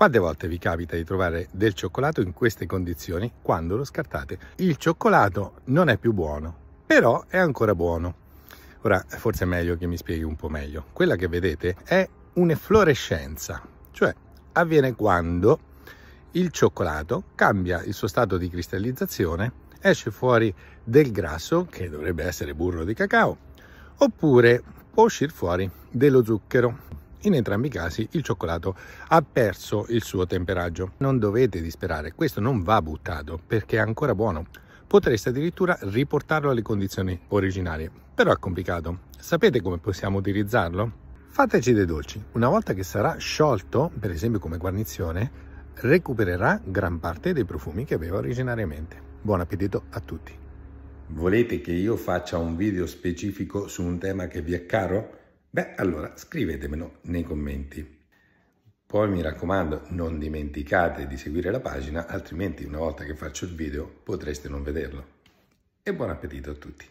Quante volte vi capita di trovare del cioccolato in queste condizioni quando lo scartate? Il cioccolato non è più buono, però è ancora buono. Ora, forse è meglio che mi spieghi un po' meglio. Quella che vedete è un'efflorescenza, cioè avviene quando il cioccolato cambia il suo stato di cristallizzazione, esce fuori del grasso, che dovrebbe essere burro di cacao, oppure può uscire fuori dello zucchero, in entrambi i casi il cioccolato ha perso il suo temperaggio. Non dovete disperare, questo non va buttato perché è ancora buono. Potreste addirittura riportarlo alle condizioni originarie, però è complicato. Sapete come possiamo utilizzarlo? Fateci dei dolci. Una volta che sarà sciolto, per esempio come guarnizione, recupererà gran parte dei profumi che aveva originariamente. Buon appetito a tutti! Volete che io faccia un video specifico su un tema che vi è caro? Beh, allora scrivetemelo nei commenti. Poi mi raccomando, non dimenticate di seguire la pagina, altrimenti una volta che faccio il video potreste non vederlo. E buon appetito a tutti!